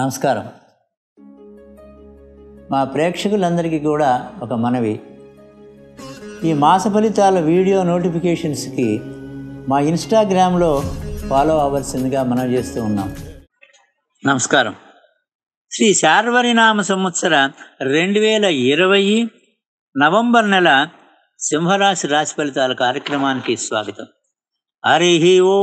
నమస్కారం మా ప్రేక్షకులందరికీ కూడా ఒక మనవి ఈ మాస ఫలితాల వీడియో నోటిఫికేషన్స్కి మా ఇన్స్టాగ్రామ్లో ఫాలో అవ్వాల్సిందిగా మనం చేస్తూ ఉన్నాం నమస్కారం శ్రీ శార్వరినామ సంవత్సర రెండు వేల ఇరవై నవంబర్ నెల సింహరాశి రాశి ఫలితాల కార్యక్రమానికి స్వాగతం హరి ఓ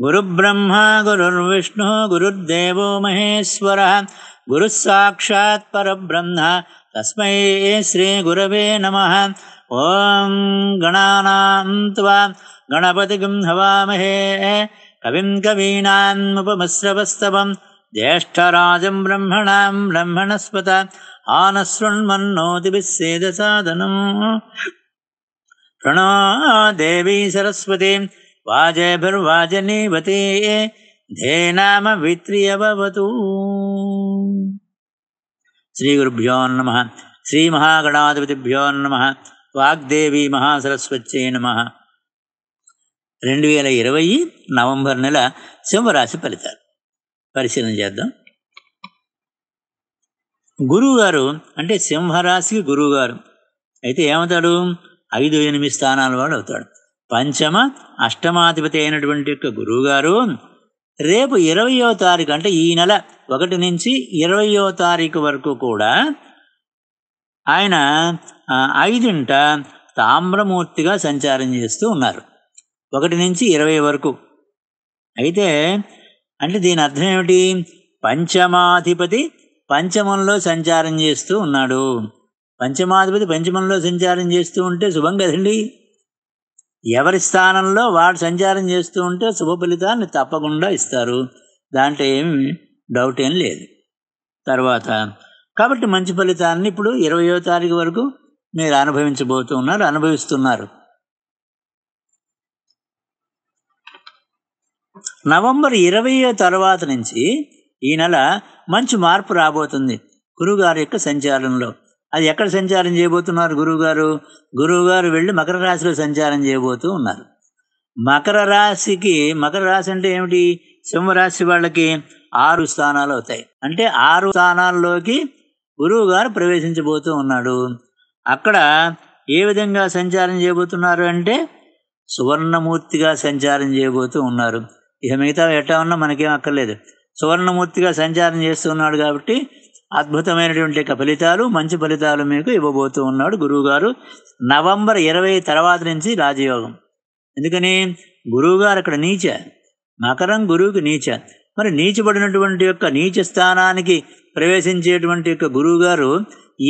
गुरुब्रह्मा गुरुर्विष्णुः गुरुर्देवो महेश्वरः गुरुः परब्रह्म तस्मै श्रीगुरवे नमः ॐ गणान् त्वा हवामहे कविं कवीनामुपमस्रवस्तवम् ज्येष्ठराजं ब्रह्मणां ब्रह्मणस्पत आनश्रुण्मन्नोति सेदसादनम् प्रणो देवी सरस्वती వాజభిర్వాజనీవతే ధేనామ విత్రియవతు శ్రీ గురుభ్యో నమ శ్రీ మహాగణాధిపతిభ్యో నమ వాగ్దేవి మహాసరస్వత్యే నమ రెండు వేల ఇరవై నవంబర్ నెల సింహరాశి ఫలితాలు పరిశీలన చేద్దాం గురువుగారు అంటే సింహరాశికి గురువుగారు అయితే ఏమవుతాడు ఐదు ఎనిమిది స్థానాల వాడు అవుతాడు పంచమ అష్టమాధిపతి అయినటువంటి యొక్క గురువుగారు రేపు ఇరవయో తారీఖు అంటే ఈ నెల ఒకటి నుంచి ఇరవయో తారీఖు వరకు కూడా ఆయన ఐదింట తామ్రమూర్తిగా సంచారం చేస్తూ ఉన్నారు ఒకటి నుంచి ఇరవై వరకు అయితే అంటే దీని అర్థం ఏమిటి పంచమాధిపతి పంచమంలో సంచారం చేస్తూ ఉన్నాడు పంచమాధిపతి పంచమంలో సంచారం చేస్తూ ఉంటే శుభం కదండి ఎవరి స్థానంలో వాడు సంచారం చేస్తూ ఉంటే శుభ ఫలితాన్ని తప్పకుండా ఇస్తారు దాంట్లో ఏమి డౌట్ ఏం లేదు తర్వాత కాబట్టి మంచి ఫలితాన్ని ఇప్పుడు ఇరవయో తారీఖు వరకు మీరు అనుభవించబోతూ ఉన్నారు అనుభవిస్తున్నారు నవంబర్ ఇరవయో తర్వాత నుంచి ఈ నెల మంచి మార్పు రాబోతుంది గురుగారి యొక్క సంచారంలో అది ఎక్కడ సంచారం చేయబోతున్నారు గురువుగారు గురువుగారు వెళ్ళి మకర రాశిలో సంచారం చేయబోతూ ఉన్నారు మకర రాశికి మకర రాశి అంటే ఏమిటి సింహరాశి వాళ్ళకి ఆరు స్థానాలు అవుతాయి అంటే ఆరు స్థానాల్లోకి గురువు గారు ప్రవేశించబోతూ ఉన్నాడు అక్కడ ఏ విధంగా సంచారం చేయబోతున్నారు అంటే సువర్ణమూర్తిగా సంచారం చేయబోతూ ఉన్నారు ఇక మిగతా ఎట్టా ఉన్నా మనకేం అక్కర్లేదు సువర్ణమూర్తిగా సంచారం చేస్తున్నాడు కాబట్టి అద్భుతమైనటువంటి యొక్క ఫలితాలు మంచి ఫలితాలు మీకు ఇవ్వబోతూ ఉన్నాడు గురువుగారు నవంబర్ ఇరవై తర్వాత నుంచి రాజయోగం ఎందుకని గురువుగారు అక్కడ నీచ మకరం గురువుకి నీచ మరి నీచబడినటువంటి యొక్క నీచ స్థానానికి ప్రవేశించేటువంటి యొక్క గురువుగారు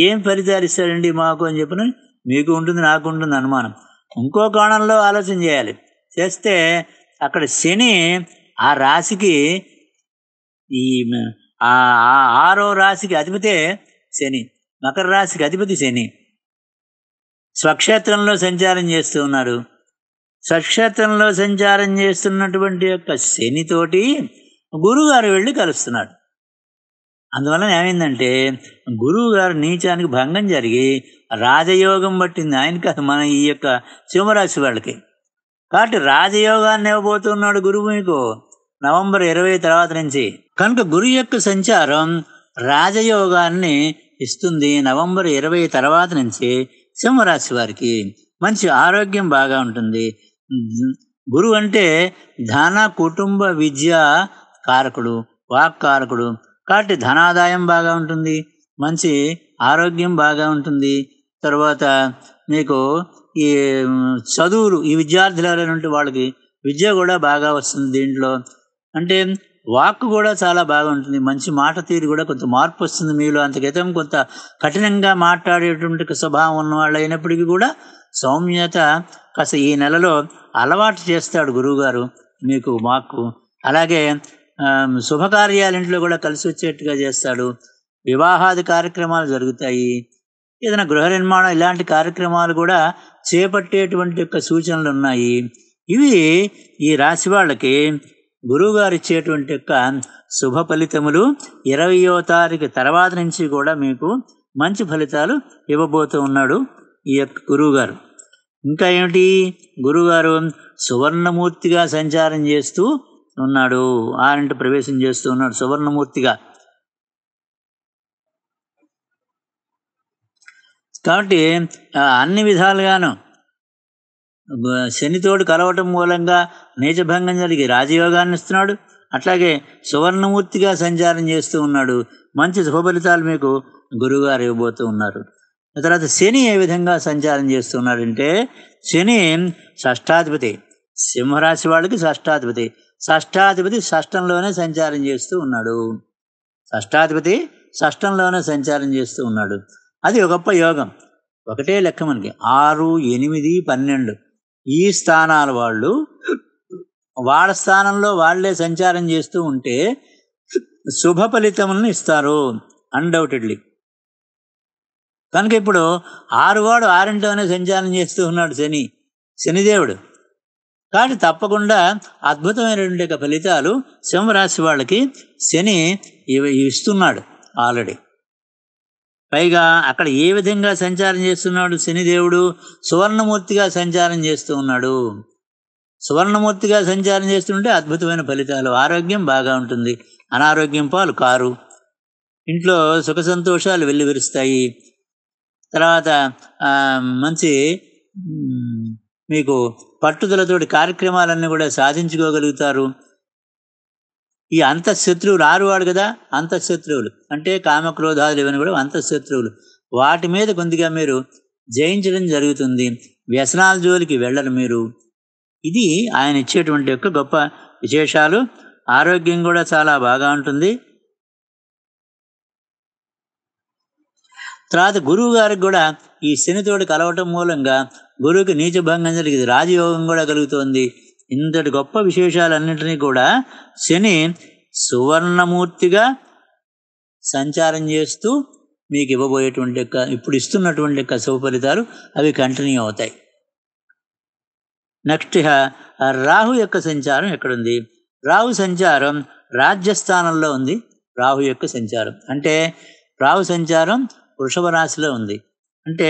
ఏం ఫలితాలు ఇస్తాడండి మాకు అని చెప్పిన మీకు ఉంటుంది నాకు ఉంటుంది అనుమానం ఇంకో కోణంలో ఆలోచన చేయాలి చేస్తే అక్కడ శని ఆ రాశికి ఈ ఆ ఆరో రాశికి అధిపతే శని మకర రాశికి అధిపతి శని స్వక్షేత్రంలో సంచారం చేస్తూ ఉన్నాడు స్వక్షేత్రంలో సంచారం చేస్తున్నటువంటి యొక్క శనితోటి గురువుగారు వెళ్ళి కలుస్తున్నాడు అందువలన ఏమైందంటే గురువుగారు నీచానికి భంగం జరిగి రాజయోగం పట్టింది ఆయన కాదు మన ఈ యొక్క సింహరాశి వాళ్ళకి కాబట్టి రాజయోగాన్ని ఇవ్వబోతున్నాడు గురువు మీకు నవంబర్ ఇరవై తర్వాత నుంచి కనుక గురు యొక్క సంచారం రాజయోగాన్ని ఇస్తుంది నవంబర్ ఇరవై తర్వాత నుంచి సింహరాశి వారికి మంచి ఆరోగ్యం బాగా ఉంటుంది గురువు అంటే ధన కుటుంబ విద్య కారకుడు వాక్ కారకుడు కాబట్టి ధనాదాయం బాగా ఉంటుంది మంచి ఆరోగ్యం బాగా ఉంటుంది తర్వాత మీకు ఈ చదువులు ఈ విద్యార్థుల నుండి వాళ్ళకి విద్య కూడా బాగా వస్తుంది దీంట్లో అంటే వాక్ కూడా చాలా బాగుంటుంది మంచి మాట తీరు కూడా కొంత మార్పు వస్తుంది మీలో అంతకైతే కొంత కఠినంగా మాట్లాడేటువంటి స్వభావం ఉన్నవాళ్ళు అయినప్పటికీ కూడా సౌమ్యత కాస్త ఈ నెలలో అలవాటు చేస్తాడు గురువుగారు మీకు మాకు అలాగే శుభకార్యాలింట్లో కూడా కలిసి వచ్చేట్టుగా చేస్తాడు వివాహాది కార్యక్రమాలు జరుగుతాయి ఏదైనా గృహ నిర్మాణం ఇలాంటి కార్యక్రమాలు కూడా చేపట్టేటువంటి యొక్క సూచనలు ఉన్నాయి ఇవి ఈ రాశి వాళ్ళకి గురువుగారు ఇచ్చేటువంటి యొక్క శుభ ఫలితములు ఇరవయో తారీఖు తర్వాత నుంచి కూడా మీకు మంచి ఫలితాలు ఇవ్వబోతూ ఉన్నాడు ఈ యొక్క గురువుగారు ఇంకా ఏమిటి గురువుగారు సువర్ణమూర్తిగా సంచారం చేస్తూ ఉన్నాడు ఆరింటి ప్రవేశం చేస్తూ ఉన్నాడు సువర్ణమూర్తిగా కాబట్టి అన్ని విధాలుగాను శనితోడు కలవటం మూలంగా నీచభంగం జరిగి రాజయోగాన్ని ఇస్తున్నాడు అట్లాగే సువర్ణమూర్తిగా సంచారం చేస్తూ ఉన్నాడు మంచి శుభ ఫలితాలు మీకు గురువుగారు ఇవ్వబోతూ ఉన్నారు తర్వాత శని ఏ విధంగా సంచారం చేస్తున్నాడంటే శని షష్టాధిపతి సింహరాశి వాళ్ళకి షష్టాధిపతి షష్టాధిపతి షష్టంలోనే సంచారం చేస్తూ ఉన్నాడు షష్టాధిపతి షష్టంలోనే సంచారం చేస్తూ ఉన్నాడు అది ఒక గొప్ప యోగం ఒకటే లెక్క మనకి ఆరు ఎనిమిది పన్నెండు ఈ స్థానాల వాళ్ళు వాళ్ళ స్థానంలో వాళ్లే సంచారం చేస్తూ ఉంటే శుభ ఫలితములను ఇస్తారు అన్డౌటెడ్లీ కనుక ఇప్పుడు ఆరువాడు ఆరింటోనే సంచారం చేస్తూ ఉన్నాడు శని శనిదేవుడు కానీ తప్పకుండా అద్భుతమైనటువంటి ఫలితాలు సింహరాశి వాళ్ళకి శని ఇస్తున్నాడు ఆల్రెడీ పైగా అక్కడ ఏ విధంగా సంచారం చేస్తున్నాడు శనిదేవుడు సువర్ణమూర్తిగా సంచారం చేస్తూ ఉన్నాడు సువర్ణమూర్తిగా సంచారం చేస్తుంటే అద్భుతమైన ఫలితాలు ఆరోగ్యం బాగా ఉంటుంది అనారోగ్యం పాలు కారు ఇంట్లో సుఖ సంతోషాలు వెల్లివిరుస్తాయి తర్వాత మంచి మీకు పట్టుదలతోటి కార్యక్రమాలన్నీ కూడా సాధించుకోగలుగుతారు ఈ శత్రువులు ఆరువాడు కదా శత్రువులు అంటే కామక్రోధాలు ఇవన్నీ కూడా శత్రువులు వాటి మీద కొద్దిగా మీరు జయించడం జరుగుతుంది వ్యసనాల జోలికి వెళ్ళరు మీరు ఇది ఆయన ఇచ్చేటువంటి యొక్క గొప్ప విశేషాలు ఆరోగ్యం కూడా చాలా బాగా ఉంటుంది తర్వాత గురువు గారికి కూడా ఈ శనితోడు కలవటం మూలంగా గురువుకి నీచభంగం జరిగింది రాజయోగం కూడా కలుగుతోంది ఇంతటి గొప్ప విశేషాలన్నింటినీ కూడా శని సువర్ణమూర్తిగా సంచారం చేస్తూ మీకు ఇవ్వబోయేటువంటి యొక్క ఇప్పుడు ఇస్తున్నటువంటి యొక్క శుభ ఫలితాలు అవి కంటిన్యూ అవుతాయి నెక్స్ట్ రాహు యొక్క సంచారం ఎక్కడుంది రాహు సంచారం రాజ్యస్థానంలో ఉంది రాహు యొక్క సంచారం అంటే రాహు సంచారం వృషభ రాశిలో ఉంది అంటే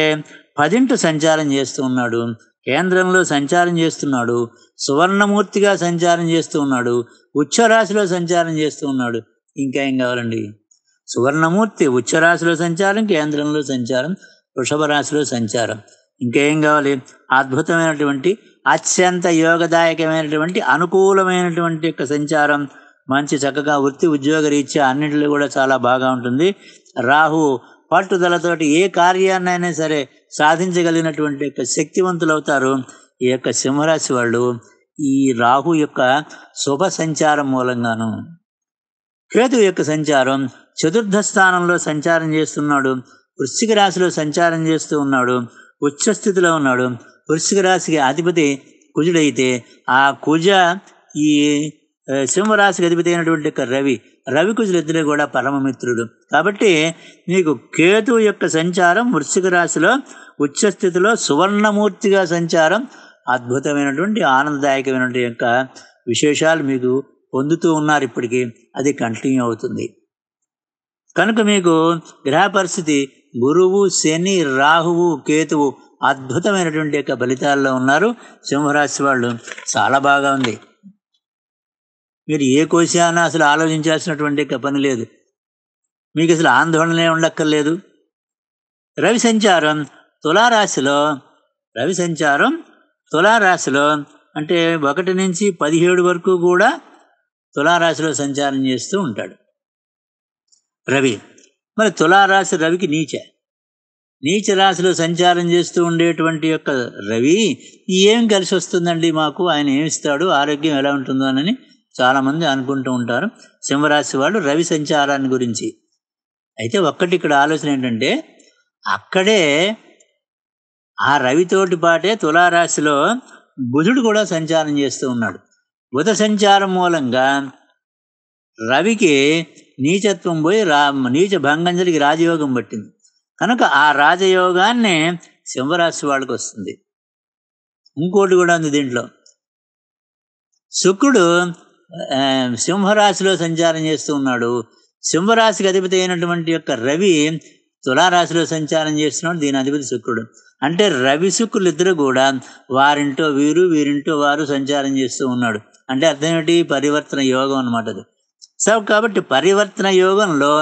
పదింటు సంచారం చేస్తూ ఉన్నాడు కేంద్రంలో సంచారం చేస్తున్నాడు సువర్ణమూర్తిగా సంచారం చేస్తూ ఉన్నాడు ఉచ్చరాశిలో సంచారం చేస్తూ ఉన్నాడు ఇంకా ఏం కావాలండి సువర్ణమూర్తి ఉచ్చరాశిలో సంచారం కేంద్రంలో సంచారం వృషభ రాశిలో సంచారం ఇంకా ఏం కావాలి అద్భుతమైనటువంటి అత్యంత యోగదాయకమైనటువంటి అనుకూలమైనటువంటి యొక్క సంచారం మంచి చక్కగా వృత్తి ఉద్యోగ రీత్యా అన్నింటిలో కూడా చాలా బాగా ఉంటుంది రాహు పట్టుదలతోటి ఏ కార్యాన్నైనా సరే సాధించగలిగినటువంటి యొక్క శక్తివంతులు అవుతారు ఈ యొక్క సింహరాశి వాళ్ళు ఈ రాహు యొక్క శుభ సంచారం మూలంగాను కేతు యొక్క సంచారం చతుర్థ స్థానంలో సంచారం చేస్తున్నాడు వృశ్చిక రాశిలో సంచారం చేస్తూ ఉన్నాడు ఉచ్చస్థితిలో ఉన్నాడు వృశ్చిక రాశికి అధిపతి కుజుడైతే ఆ కుజ ఈ సింహరాశికి అధిపతి అయినటువంటి రవి రవికుజులిద్దరూ కూడా పరమమిత్రుడు కాబట్టి మీకు కేతు యొక్క సంచారం వృశ్చిక రాశిలో ఉచ్చస్థితిలో సువర్ణమూర్తిగా సంచారం అద్భుతమైనటువంటి ఆనందదాయకమైనటువంటి యొక్క విశేషాలు మీకు పొందుతూ ఉన్నారు ఇప్పటికీ అది కంటిన్యూ అవుతుంది కనుక మీకు గ్రహ పరిస్థితి గురువు శని రాహువు కేతువు అద్భుతమైనటువంటి యొక్క ఫలితాల్లో ఉన్నారు సింహరాశి వాళ్ళు చాలా బాగా ఉంది మీరు ఏ కోశాన అసలు ఆలోచించాల్సినటువంటి పని లేదు మీకు అసలు ఆందోళనే ఉండక్కర్లేదు రవి సంచారం తులారాశిలో రవి సంచారం తులారాశిలో అంటే ఒకటి నుంచి పదిహేడు వరకు కూడా తులారాశిలో సంచారం చేస్తూ ఉంటాడు రవి మరి తులారాశి రవికి నీచ నీచ రాశిలో సంచారం చేస్తూ ఉండేటువంటి యొక్క రవి ఏం కలిసి వస్తుందండి మాకు ఆయన ఏమిస్తాడు ఆరోగ్యం ఎలా ఉంటుందో అని చాలామంది అనుకుంటూ ఉంటారు సింహరాశి వాళ్ళు రవి సంచారాన్ని గురించి అయితే ఒక్కటి ఇక్కడ ఆలోచన ఏంటంటే అక్కడే ఆ రవితోటి పాటే తులారాశిలో బుధుడు కూడా సంచారం చేస్తూ ఉన్నాడు బుధ సంచారం మూలంగా రవికి నీచత్వం పోయి రా నీచ భంగం జరిగి రాజయోగం పట్టింది కనుక ఆ రాజయోగాన్ని సింహరాశి వాళ్ళకి వస్తుంది ఇంకోటి కూడా ఉంది దీంట్లో శుక్రుడు సింహరాశిలో సంచారం చేస్తూ ఉన్నాడు సింహరాశికి అధిపతి అయినటువంటి యొక్క రవి తులారాశిలో సంచారం చేస్తున్నాడు దీని అధిపతి శుక్రుడు అంటే రవి శుక్రులు ఇద్దరు కూడా వారింటో వీరు వీరింటో వారు సంచారం చేస్తూ ఉన్నాడు అంటే అర్థం ఏమిటి పరివర్తన యోగం అనమాట అది సో కాబట్టి పరివర్తన యోగంలో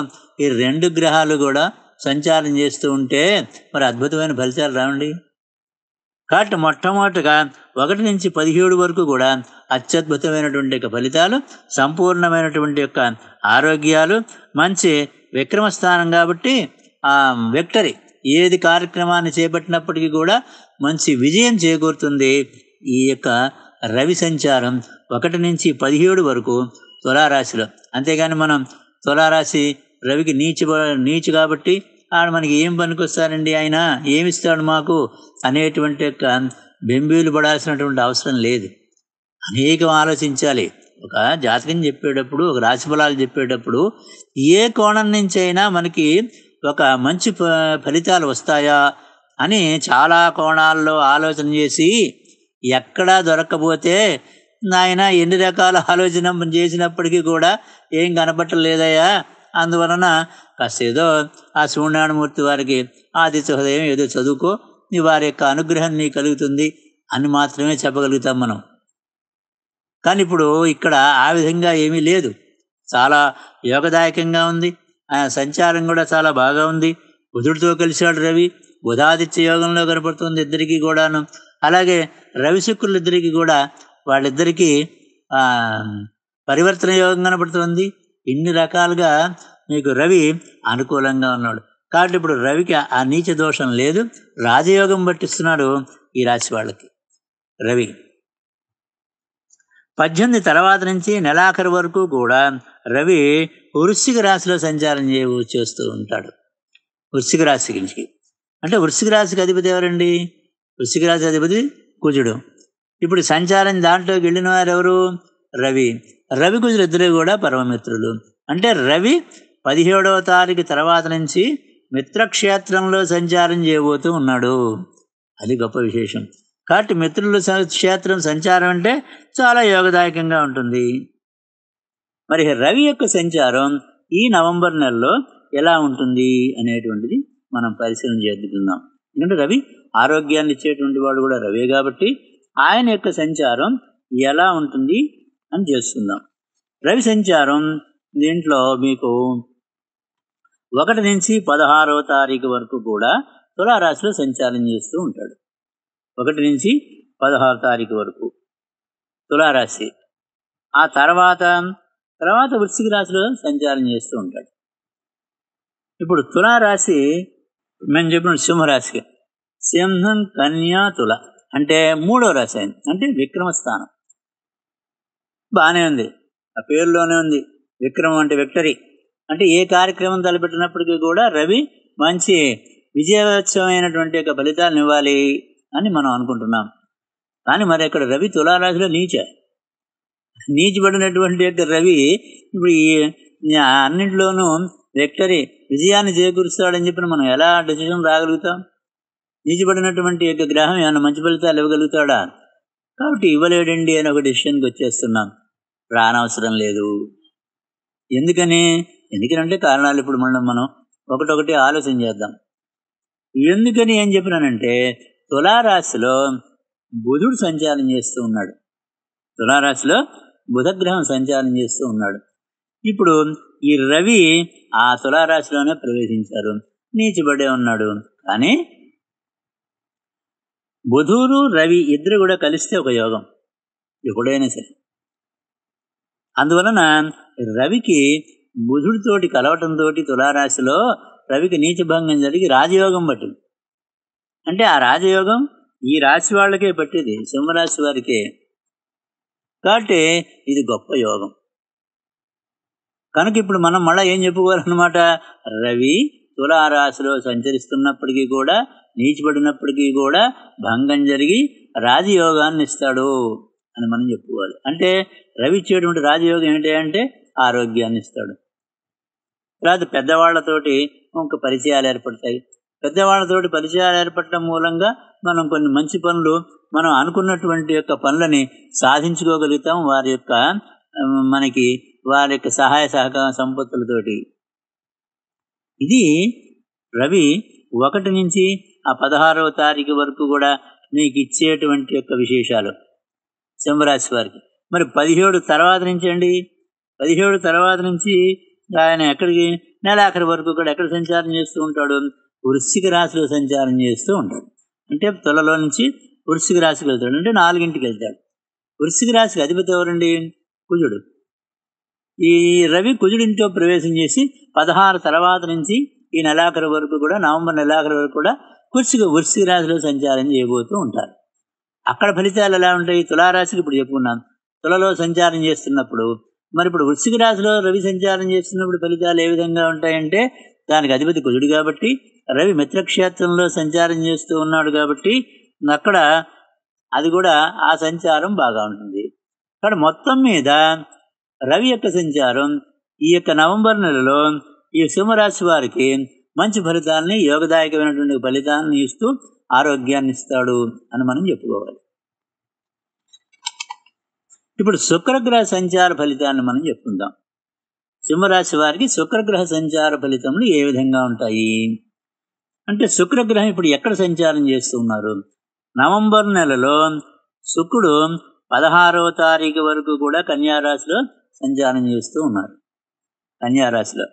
ఈ రెండు గ్రహాలు కూడా సంచారం చేస్తూ ఉంటే మరి అద్భుతమైన ఫలితాలు రావండి కాబట్టి మొట్టమొదటిగా ఒకటి నుంచి పదిహేడు వరకు కూడా అత్యద్భుతమైనటువంటి యొక్క ఫలితాలు సంపూర్ణమైనటువంటి యొక్క ఆరోగ్యాలు మంచి విక్రమస్థానం కాబట్టి ఆ విక్టరీ ఏది కార్యక్రమాన్ని చేపట్టినప్పటికీ కూడా మంచి విజయం చేకూరుతుంది ఈ యొక్క రవి సంచారం ఒకటి నుంచి పదిహేడు వరకు తులారాశిలో అంతేగాని మనం తులారాశి రవికి నీచు నీచు కాబట్టి ఆడ మనకి ఏం పనికి వస్తారండి ఆయన ఏమిస్తాడు మాకు అనేటువంటి యొక్క బెంబీలు పడాల్సినటువంటి అవసరం లేదు అనేకం ఆలోచించాలి ఒక జాతకం చెప్పేటప్పుడు ఒక రాశిఫలాలు చెప్పేటప్పుడు ఏ కోణం నుంచి అయినా మనకి ఒక మంచి ఫలితాలు వస్తాయా అని చాలా కోణాల్లో ఆలోచన చేసి ఎక్కడా దొరకకపోతే నాయన ఎన్ని రకాల ఆలోచన చేసినప్పటికీ కూడా ఏం కనపట్టలేదయ్యా అందువలన కాస్త ఏదో ఆ సూర్యనారాయణమూర్తి వారికి ఆదిత్య హృదయం ఏదో చదువుకో నీ వారి యొక్క అనుగ్రహం నీ కలుగుతుంది అని మాత్రమే చెప్పగలుగుతాం మనం కానీ ఇప్పుడు ఇక్కడ ఆ విధంగా ఏమీ లేదు చాలా యోగదాయకంగా ఉంది ఆయన సంచారం కూడా చాలా బాగా ఉంది బుధుడితో కలిశాడు రవి బుధాదిత్య యోగంలో కనపడుతుంది ఇద్దరికీ కూడాను అలాగే రవి శుక్రులిద్దరికీ కూడా వాళ్ళిద్దరికీ పరివర్తన యోగం కనపడుతుంది ఇన్ని రకాలుగా మీకు రవి అనుకూలంగా ఉన్నాడు కాబట్టి ఇప్పుడు రవికి ఆ నీచ దోషం లేదు రాజయోగం పట్టిస్తున్నాడు ఈ రాశి వాళ్ళకి రవి పద్దెనిమిది తర్వాత నుంచి నెలాఖరు వరకు కూడా రవి వృశ్చిక రాశిలో సంచారం చే చేస్తూ ఉంటాడు వృశ్చిక రాశి నుంచి అంటే వృశ్చిక రాశికి అధిపతి ఎవరండి వృశ్చిక రాశి అధిపతి కుజుడు ఇప్పుడు సంచారం దాంట్లోకి వెళ్ళిన వారు ఎవరు రవి రవి కుజుడు ఇద్దరు కూడా పరమమిత్రులు అంటే రవి పదిహేడవ తారీఖు తర్వాత నుంచి మిత్రక్షేత్రంలో సంచారం చేయబోతూ ఉన్నాడు అది గొప్ప విశేషం కాబట్టి మిత్రుల క్షేత్రం సంచారం అంటే చాలా యోగదాయకంగా ఉంటుంది మరి రవి యొక్క సంచారం ఈ నవంబర్ నెలలో ఎలా ఉంటుంది అనేటువంటిది మనం పరిశీలన చేద్దుకుందాం ఎందుకంటే రవి ఆరోగ్యాన్ని ఇచ్చేటువంటి వాడు కూడా రవే కాబట్టి ఆయన యొక్క సంచారం ఎలా ఉంటుంది అని చేస్తుందాం రవి సంచారం దీంట్లో మీకు ఒకటి నుంచి పదహారవ తారీఖు వరకు కూడా తులారాశిలో సంచారం చేస్తూ ఉంటాడు ఒకటి నుంచి పదహారు తారీఖు వరకు తులారాశి ఆ తర్వాత తర్వాత వృశ్చిక రాశిలో సంచారం చేస్తూ ఉంటాడు ఇప్పుడు తులారాశి మేము చెప్పిన సింహరాశి సింహం కన్యా తుల అంటే మూడో రాశి అయింది అంటే విక్రమ స్థానం బాగానే ఉంది ఆ పేరులోనే ఉంది విక్రమం అంటే విక్టరీ అంటే ఏ కార్యక్రమం తలపెట్టినప్పటికీ కూడా రవి మంచి విజయవత్సవమైనటువంటి యొక్క ఫలితాలను ఇవ్వాలి అని మనం అనుకుంటున్నాం కానీ మరి ఇక్కడ రవి తులారాశిలో నీచ నీచబడినటువంటి యొక్క రవి ఇప్పుడు ఈ అన్నింటిలోనూ విక్టరీ విజయాన్ని చేకూరుస్తాడని చెప్పిన మనం ఎలా డెసిషన్ రాగలుగుతాం నీచబడినటువంటి యొక్క గ్రహం ఏమైనా మంచి ఫలితాలు ఇవ్వగలుగుతాడా కాబట్టి ఇవ్వలేడండి అని ఒక డెసిషన్కి వచ్చేస్తున్నాం రానవసరం లేదు ఎందుకని ఎందుకనంటే కారణాలు ఇప్పుడు మనం మనం ఒకటొకటి ఆలోచన చేద్దాం ఎందుకని ఏం చెప్పినానంటే తులారాశిలో బుధుడు సంచారం చేస్తూ ఉన్నాడు తులారాశిలో బుధగ్రహం సంచారం చేస్తూ ఉన్నాడు ఇప్పుడు ఈ రవి ఆ తులారాశిలోనే ప్రవేశించారు నీచిబడే ఉన్నాడు కానీ బుధుడు రవి ఇద్దరు కూడా కలిస్తే ఒక యోగం ఎప్పుడైనా సరే అందువలన రవికి బుధుడితోటి కలవటంతో తులారాశిలో రవికి నీచభంగం జరిగి రాజయోగం పట్టింది అంటే ఆ రాజయోగం ఈ రాశి వాళ్ళకే పట్టేది సింహరాశి వారికే కాబట్టి ఇది గొప్ప యోగం కనుక ఇప్పుడు మనం మళ్ళీ ఏం చెప్పుకోవాలన్నమాట రవి తులారాశిలో సంచరిస్తున్నప్పటికీ కూడా నీచిపడినప్పటికీ కూడా భంగం జరిగి రాజయోగాన్ని ఇస్తాడు అని మనం చెప్పుకోవాలి అంటే రవి ఇచ్చేటువంటి రాజయోగం ఏంటి అంటే ఆరోగ్యాన్ని ఇస్తాడు తర్వాత పెద్దవాళ్లతోటి ఇంక పరిచయాలు ఏర్పడతాయి పెద్దవాళ్ళతోటి పరిచయాలు ఏర్పడటం మూలంగా మనం కొన్ని మంచి పనులు మనం అనుకున్నటువంటి యొక్క పనులని సాధించుకోగలుగుతాం వారి యొక్క మనకి వారి యొక్క సహాయ సహకార సంపత్తులతోటి ఇది రవి ఒకటి నుంచి ఆ పదహారవ తారీఖు వరకు కూడా నీకు ఇచ్చేటువంటి యొక్క విశేషాలు సింహరాశి వారికి మరి పదిహేడు తర్వాత నుంచి అండి పదిహేడు తర్వాత నుంచి ఆయన ఎక్కడికి నెలాఖరి వరకు కూడా ఎక్కడ సంచారం చేస్తూ ఉంటాడు వృశ్చిక రాశిలో సంచారం చేస్తూ ఉంటాడు అంటే తొలలో నుంచి వృశ్చిక రాశికి వెళ్తాడు అంటే నాలుగింటికి వెళ్తాడు వృశ్చిక రాశికి అధిపతి ఎవరండి కుజుడు ఈ రవి కుజుడింట్లో ప్రవేశం చేసి పదహారు తర్వాత నుంచి ఈ నెలాఖరు వరకు కూడా నవంబర్ నెలాఖరు వరకు కూడా కుర్చిక వృశ్చిక రాశిలో సంచారం చేయబోతూ ఉంటారు అక్కడ ఫలితాలు ఎలా ఉంటాయి తులారాశికి ఇప్పుడు చెప్పుకున్నాం తులలో సంచారం చేస్తున్నప్పుడు మరి ఇప్పుడు వృశ్చిక రాశిలో రవి సంచారం చేస్తున్నప్పుడు ఫలితాలు ఏ విధంగా ఉంటాయంటే దానికి అధిపతి కుజుడు కాబట్టి రవి మిత్రక్షేత్రంలో సంచారం చేస్తూ ఉన్నాడు కాబట్టి అక్కడ అది కూడా ఆ సంచారం బాగా ఉంటుంది కానీ మొత్తం మీద రవి యొక్క సంచారం ఈ యొక్క నవంబర్ నెలలో ఈ సింహరాశి వారికి మంచి ఫలితాలని యోగదాయకమైనటువంటి ఫలితాలను ఇస్తూ ఆరోగ్యాన్ని ఇస్తాడు అని మనం చెప్పుకోవాలి ఇప్పుడు శుక్రగ్రహ సంచార ఫలితాన్ని మనం చెప్పుకుందాం సింహరాశి వారికి శుక్రగ్రహ సంచార ఫలితములు ఏ విధంగా ఉంటాయి అంటే శుక్రగ్రహం ఇప్పుడు ఎక్కడ సంచారం చేస్తూ ఉన్నారు నవంబర్ నెలలో శుక్రుడు పదహారవ తారీఖు వరకు కూడా కన్యారాశిలో సంచారం చేస్తూ ఉన్నారు కన్యారాశిలో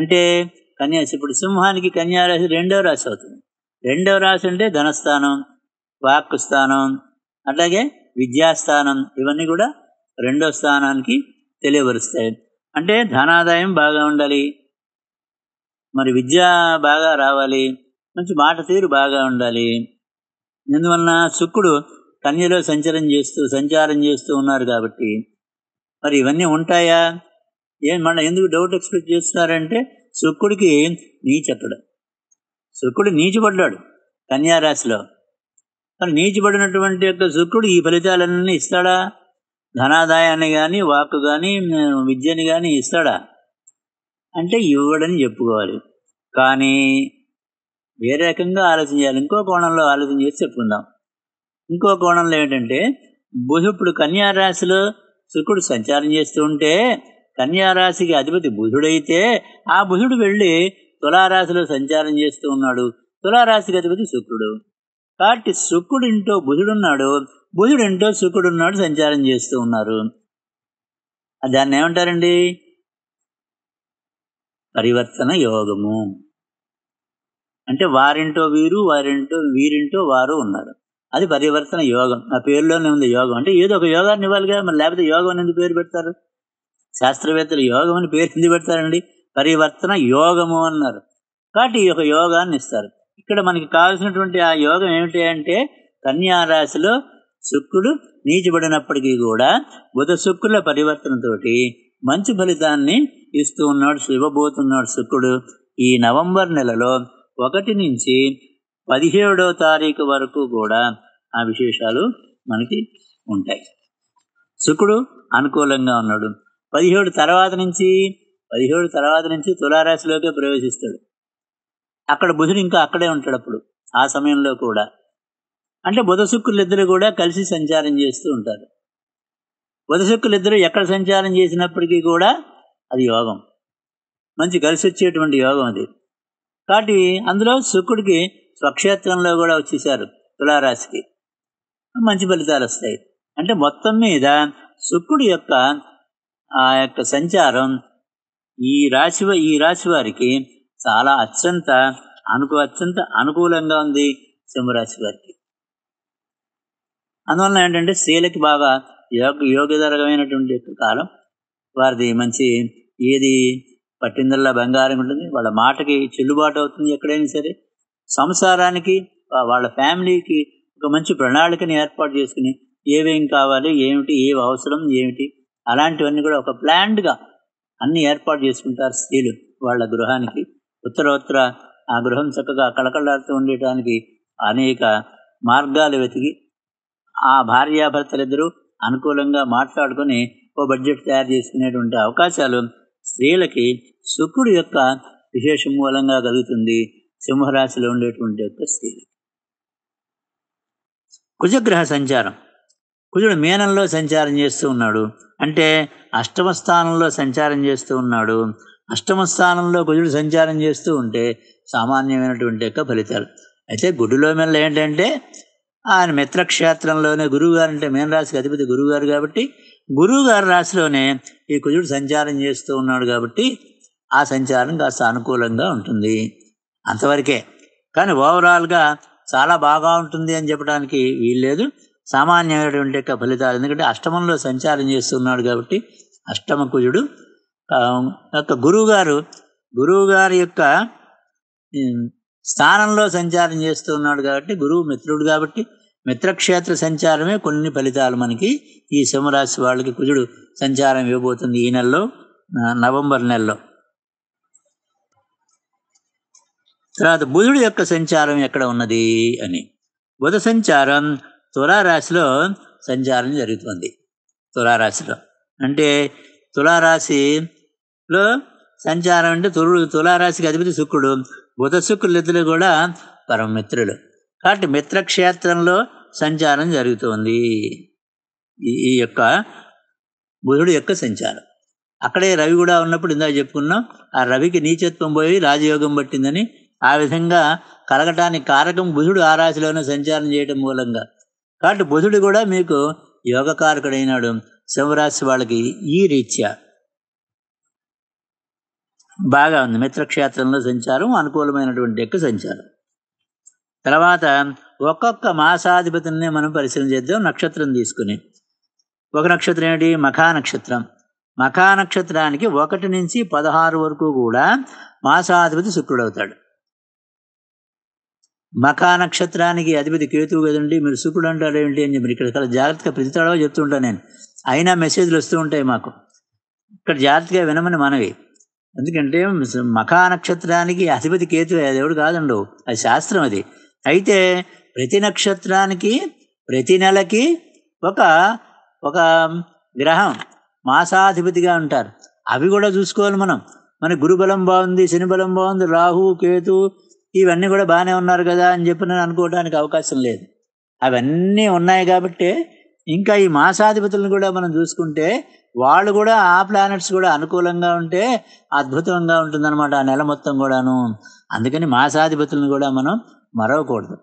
అంటే కన్యాశి ఇప్పుడు సింహానికి కన్యారాశి రెండవ రాశి అవుతుంది రెండవ రాశి అంటే ధనస్థానం వాక్కు స్థానం అట్లాగే విద్యాస్థానం ఇవన్నీ కూడా రెండో స్థానానికి తెలియపరుస్తాయి అంటే ధనాదాయం బాగా ఉండాలి మరి విద్య బాగా రావాలి మంచి మాట తీరు బాగా ఉండాలి ఎందువలన శుక్రుడు కన్యలో సంచరం చేస్తూ సంచారం చేస్తూ ఉన్నారు కాబట్టి మరి ఇవన్నీ ఉంటాయా ఏం మన ఎందుకు డౌట్ ఎక్స్ప్రెస్ చేస్తున్నారంటే శుక్రుడికి శుక్కుడు శుక్రుడు నీచిపడ్డాడు కన్యారాశిలో మరి నీచబడినటువంటి యొక్క శుక్రుడు ఈ ఫలితాలన్నీ ఇస్తాడా ధనాదాయాన్ని కానీ వాక్ కానీ విద్యని కానీ ఇస్తాడా అంటే ఇవ్వడని చెప్పుకోవాలి కానీ వేరే రకంగా ఆలోచించాలి ఇంకో కోణంలో ఆలోచన చేసి చెప్పుకుందాం ఇంకో కోణంలో ఏంటంటే బుధ ఇప్పుడు కన్యారాశిలో శుక్రుడు సంచారం చేస్తూ ఉంటే కన్యారాశికి అధిపతి బుధుడైతే ఆ బుధుడు వెళ్ళి తులారాశిలో సంచారం చేస్తూ ఉన్నాడు తులారాశికి అధిపతి శుక్రుడు కాబట్టి శుక్రుడింటో బుధుడున్నాడు బుధుడింటో శుక్రుడున్నాడు సంచారం చేస్తూ ఉన్నారు దాన్ని ఏమంటారండి పరివర్తన యోగము అంటే వారింటో వీరు వారింటో వీరింటో వారు ఉన్నారు అది పరివర్తన యోగం ఆ పేరులోనే ఉంది యోగం అంటే ఏదో ఒక యోగాన్ని ఇవ్వాలిగా మరి లేకపోతే యోగం అని ఎందుకు పేరు పెడతారు శాస్త్రవేత్తలు యోగం అని పేరు ఎందుకు పెడతారండి పరివర్తన యోగము అన్నారు కాబట్టి ఈ యొక్క యోగాన్ని ఇస్తారు ఇక్కడ మనకి కావాల్సినటువంటి ఆ యోగం ఏమిటి అంటే కన్యారాశిలో శుక్రుడు నీచబడినప్పటికీ కూడా బుధ శుక్రుల పరివర్తనతోటి మంచి ఫలితాన్ని ఇస్తూ ఉన్నాడు శివబోతున్నాడు శుక్రుడు ఈ నవంబర్ నెలలో ఒకటి నుంచి పదిహేడో తారీఖు వరకు కూడా ఆ విశేషాలు మనకి ఉంటాయి శుక్రుడు అనుకూలంగా ఉన్నాడు పదిహేడు తర్వాత నుంచి పదిహేడు తర్వాత నుంచి తులారాశిలోకే ప్రవేశిస్తాడు అక్కడ బుధుడు ఇంకా అక్కడే ఉంటాడు అప్పుడు ఆ సమయంలో కూడా అంటే బుధ శుక్రులిద్దరు కూడా కలిసి సంచారం చేస్తూ ఉంటారు బుధ ఇద్దరు ఎక్కడ సంచారం చేసినప్పటికీ కూడా అది యోగం మంచి కలిసి వచ్చేటువంటి యోగం అది కాబట్టి అందులో శుక్రుడికి స్వక్షేత్రంలో కూడా వచ్చేసారు తులారాశికి మంచి ఫలితాలు వస్తాయి అంటే మొత్తం మీద శుక్రుడి యొక్క ఆ యొక్క సంచారం ఈ రాశి ఈ రాశి వారికి చాలా అత్యంత అనుకు అత్యంత అనుకూలంగా ఉంది సింహరాశి వారికి అందువలన ఏంటంటే స్త్రీలకి బాగా యోగ యోగ్యదరమైనటువంటి కాలం వారిది మంచి ఏది పట్టిందల్లా బంగారం ఉంటుంది వాళ్ళ మాటకి చెల్లుబాటు అవుతుంది ఎక్కడైనా సరే సంసారానికి వాళ్ళ ఫ్యామిలీకి ఒక మంచి ప్రణాళికని ఏర్పాటు చేసుకుని ఏమేం కావాలి ఏమిటి ఏ అవసరం ఏమిటి అలాంటివన్నీ కూడా ఒక ప్లాండ్గా అన్ని ఏర్పాటు చేసుకుంటారు స్త్రీలు వాళ్ళ గృహానికి ఉత్తరోత్తర ఆ గృహం చక్కగా కళకళలాడుతూ ఉండేటానికి అనేక మార్గాలు వెతికి ఆ భార్యాభర్తలిద్దరూ అనుకూలంగా మాట్లాడుకొని ఓ బడ్జెట్ తయారు చేసుకునేటువంటి అవకాశాలు స్త్రీలకి శుక్రుడు యొక్క విశేషం మూలంగా కలుగుతుంది సింహరాశిలో ఉండేటువంటి యొక్క స్త్రీలకి కుజగ్రహ సంచారం కుజుడు మేనంలో సంచారం చేస్తూ ఉన్నాడు అంటే అష్టమ స్థానంలో సంచారం చేస్తూ ఉన్నాడు అష్టమ స్థానంలో కుజుడు సంచారం చేస్తూ ఉంటే సామాన్యమైనటువంటి యొక్క ఫలితాలు అయితే గుడిలో మెల్ల ఏంటంటే ఆయన మిత్రక్షేత్రంలోనే గురువుగారు అంటే రాశికి అధిపతి గురువుగారు కాబట్టి గురువుగారి రాశిలోనే ఈ కుజుడు సంచారం చేస్తూ ఉన్నాడు కాబట్టి ఆ సంచారం కాస్త అనుకూలంగా ఉంటుంది అంతవరకే కానీ ఓవరాల్గా చాలా బాగా ఉంటుంది అని చెప్పడానికి వీల్లేదు సామాన్యమైనటువంటి యొక్క ఫలితాలు ఎందుకంటే అష్టమంలో సంచారం చేస్తున్నాడు కాబట్టి అష్టమ కుజుడు ఒక గురువుగారు గురువుగారి యొక్క స్థానంలో సంచారం చేస్తున్నాడు కాబట్టి గురువు మిత్రుడు కాబట్టి మిత్రక్షేత్ర సంచారమే కొన్ని ఫలితాలు మనకి ఈ సింహరాశి వాళ్ళకి కుజుడు సంచారం ఇవ్వబోతుంది ఈ నెలలో నవంబర్ నెలలో తర్వాత బుధుడు యొక్క సంచారం ఎక్కడ ఉన్నది అని బుధ సంచారం తులారాశిలో సంచారం జరుగుతుంది తులారాశిలో అంటే తులారాశి లో సంచారం అంటే తులు తులారాశికి అధిపతి శుక్రుడు బుధ శుక్రులిద్దరు కూడా పరమమిత్రులు కాబట్టి మిత్రక్షేత్రంలో సంచారం జరుగుతుంది ఈ యొక్క బుధుడు యొక్క సంచారం అక్కడే రవి కూడా ఉన్నప్పుడు ఇందాక చెప్పుకున్నాం ఆ రవికి నీచత్వం పోయి రాజయోగం పట్టిందని ఆ విధంగా కలగటానికి కారకం బుధుడు ఆ రాశిలోనే సంచారం చేయడం మూలంగా కాబట్టి బుధుడు కూడా మీకు యోగకారకుడైనాడు శివరాశి వాళ్ళకి ఈ రీత్యా బాగా ఉంది మిత్రక్షేత్రంలో సంచారం అనుకూలమైనటువంటి యొక్క సంచారం తర్వాత ఒక్కొక్క మాసాధిపతిని మనం పరిశీలన చేద్దాం నక్షత్రం తీసుకుని ఒక నక్షత్రం ఏంటి మఖా నక్షత్రం మఖా నక్షత్రానికి ఒకటి నుంచి పదహారు వరకు కూడా మాసాధిపతి శుక్రుడు అవుతాడు మఖా నక్షత్రానికి అధిపతి కేతువు కదండి మీరు శుక్రుడు అంటారు ఏంటి అని చెప్పి ఇక్కడ చాలా జాగ్రత్తగా ప్రతి తడవ చెప్తుంటాను నేను అయినా మెసేజ్లు వస్తూ ఉంటాయి మాకు ఇక్కడ జాగ్రత్తగా వినమని మనవి ఎందుకంటే మఖా నక్షత్రానికి అధిపతి కేతు దేవుడు కాదండు అది శాస్త్రం అది అయితే ప్రతి నక్షత్రానికి ప్రతి నెలకి ఒక ఒక గ్రహం మాసాధిపతిగా ఉంటారు అవి కూడా చూసుకోవాలి మనం మన గురుబలం బాగుంది శని బలం బాగుంది రాహు కేతు ఇవన్నీ కూడా బాగానే ఉన్నారు కదా అని చెప్పి నేను అనుకోవడానికి అవకాశం లేదు అవన్నీ ఉన్నాయి కాబట్టి ఇంకా ఈ మాసాధిపతులను కూడా మనం చూసుకుంటే వాళ్ళు కూడా ఆ ప్లానెట్స్ కూడా అనుకూలంగా ఉంటే అద్భుతంగా ఉంటుందన్నమాట ఆ నెల మొత్తం కూడాను అందుకని మాసాధిపతులను కూడా మనం మరవకూడదు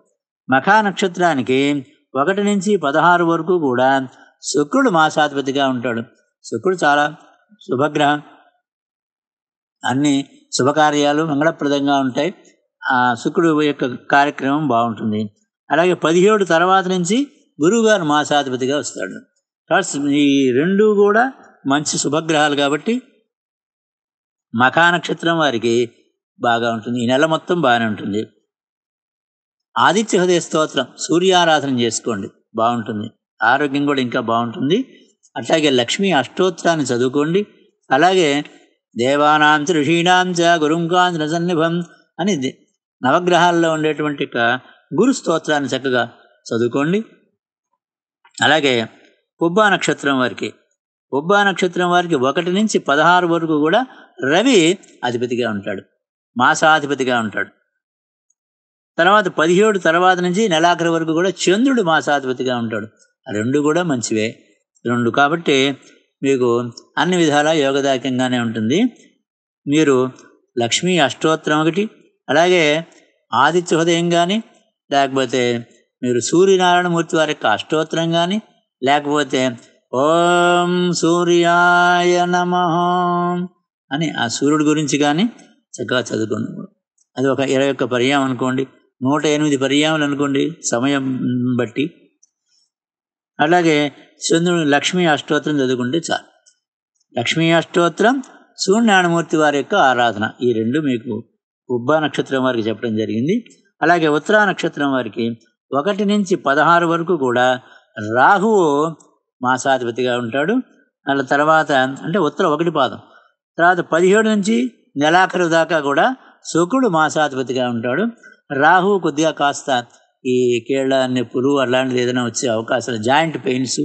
మఖా నక్షత్రానికి ఒకటి నుంచి పదహారు వరకు కూడా శుక్రుడు మాసాధిపతిగా ఉంటాడు శుక్రుడు చాలా శుభగ్రహం అన్ని శుభకార్యాలు మంగళప్రదంగా ఉంటాయి ఆ శుక్రుడు యొక్క కార్యక్రమం బాగుంటుంది అలాగే పదిహేడు తర్వాత నుంచి గురువుగారు మాసాధిపతిగా వస్తాడు కాబట్టి ఈ రెండు కూడా మంచి శుభగ్రహాలు కాబట్టి మఖా నక్షత్రం వారికి బాగా ఉంటుంది ఈ నెల మొత్తం బాగానే ఉంటుంది ఆదిత్య హృదయ స్తోత్రం సూర్యారాధన చేసుకోండి బాగుంటుంది ఆరోగ్యం కూడా ఇంకా బాగుంటుంది అట్లాగే లక్ష్మీ అష్టోత్రాన్ని చదువుకోండి అలాగే దేవానాంచ ఋషీణాంచ గురుంకాంచ సన్నిభం అని నవగ్రహాల్లో ఉండేటువంటి గురు స్తోత్రాన్ని చక్కగా చదువుకోండి అలాగే పుబ్బా నక్షత్రం వారికి ఉబ్బా నక్షత్రం వారికి ఒకటి నుంచి పదహారు వరకు కూడా రవి అధిపతిగా ఉంటాడు మాసాధిపతిగా ఉంటాడు తర్వాత పదిహేడు తర్వాత నుంచి నెలాఖరి వరకు కూడా చంద్రుడు మాసాధిపతిగా ఉంటాడు రెండు కూడా మంచివే రెండు కాబట్టి మీకు అన్ని విధాలా యోగదాయకంగానే ఉంటుంది మీరు లక్ష్మీ అష్టోత్తరం ఒకటి అలాగే ఆదిత్య హృదయం కానీ లేకపోతే మీరు సూర్యనారాయణమూర్తి వారి యొక్క అష్టోత్తరం కానీ లేకపోతే ఓం సూర్యాయ నమ అని ఆ సూర్యుడి గురించి కానీ చక్కగా చదువుకోండి అది ఒక ఇరవై ఒక్క పర్యాయం అనుకోండి నూట ఎనిమిది పర్యాములు అనుకోండి సమయం బట్టి అలాగే చంద్రుడు లక్ష్మీ అష్టోత్తరం చదువుకుంటే చాలు లక్ష్మీ అష్టోత్తరం సూర్యనారాయణమూర్తి వారి యొక్క ఆరాధన ఈ రెండు మీకు ఉబ్బా నక్షత్రం వారికి చెప్పడం జరిగింది అలాగే ఉత్తరా నక్షత్రం వారికి ఒకటి నుంచి పదహారు వరకు కూడా రాహువు మాసాధిపతిగా ఉంటాడు అలా తర్వాత అంటే ఉత్తర ఒకటి పాదం తర్వాత పదిహేడు నుంచి నెలాఖరు దాకా కూడా శుక్రుడు మాసాధిపతిగా ఉంటాడు రాహు కొద్దిగా కాస్త ఈ కీళ్ళ నొప్పులు అలాంటిది ఏదైనా వచ్చే అవకాశాలు జాయింట్ పెయిన్స్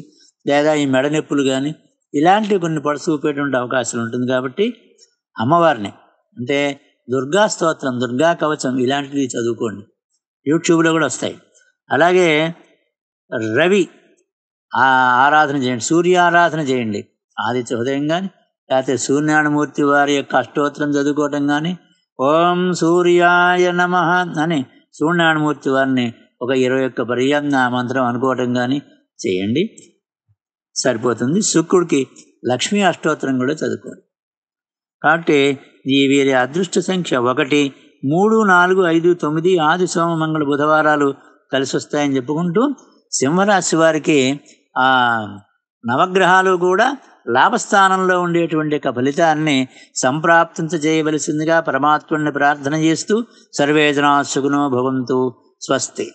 లేదా ఈ మెడ నొప్పులు కానీ ఇలాంటివి కొన్ని పడుచుకుపోయేటువంటి అవకాశాలు ఉంటుంది కాబట్టి అమ్మవారిని అంటే దుర్గా స్తోత్రం దుర్గా కవచం ఇలాంటివి చదువుకోండి యూట్యూబ్లో కూడా వస్తాయి అలాగే రవి ఆరాధన చేయండి సూర్య ఆరాధన చేయండి ఆదిత్య హృదయం కానీ లేకపోతే సూర్యనారాయణమూర్తి వారి యొక్క అష్టోత్తరం చదువుకోవటం కానీ ఓం సూర్యాయ నమ అని సూర్యనారాయణమూర్తి వారిని ఒక ఇరవై ఒక్క పర్యాన్న మంత్రం అనుకోవటం కానీ చేయండి సరిపోతుంది శుక్రుడికి లక్ష్మీ అష్టోత్తరం కూడా చదువుకోండి కాబట్టి ఈ వీరి అదృష్ట సంఖ్య ఒకటి మూడు నాలుగు ఐదు తొమ్మిది ఆది సోమ మంగళ బుధవారాలు కలిసి వస్తాయని చెప్పుకుంటూ సింహరాశి వారికి ఆ నవగ్రహాలు కూడా లాభస్థానంలో ఉండేటువంటి యొక్క ఫలితాన్ని సంప్రాప్తించ చేయవలసిందిగా పరమాత్ముడిని ప్రార్థన చేస్తూ సర్వేజనా సుగుణో భవంతు స్వస్తి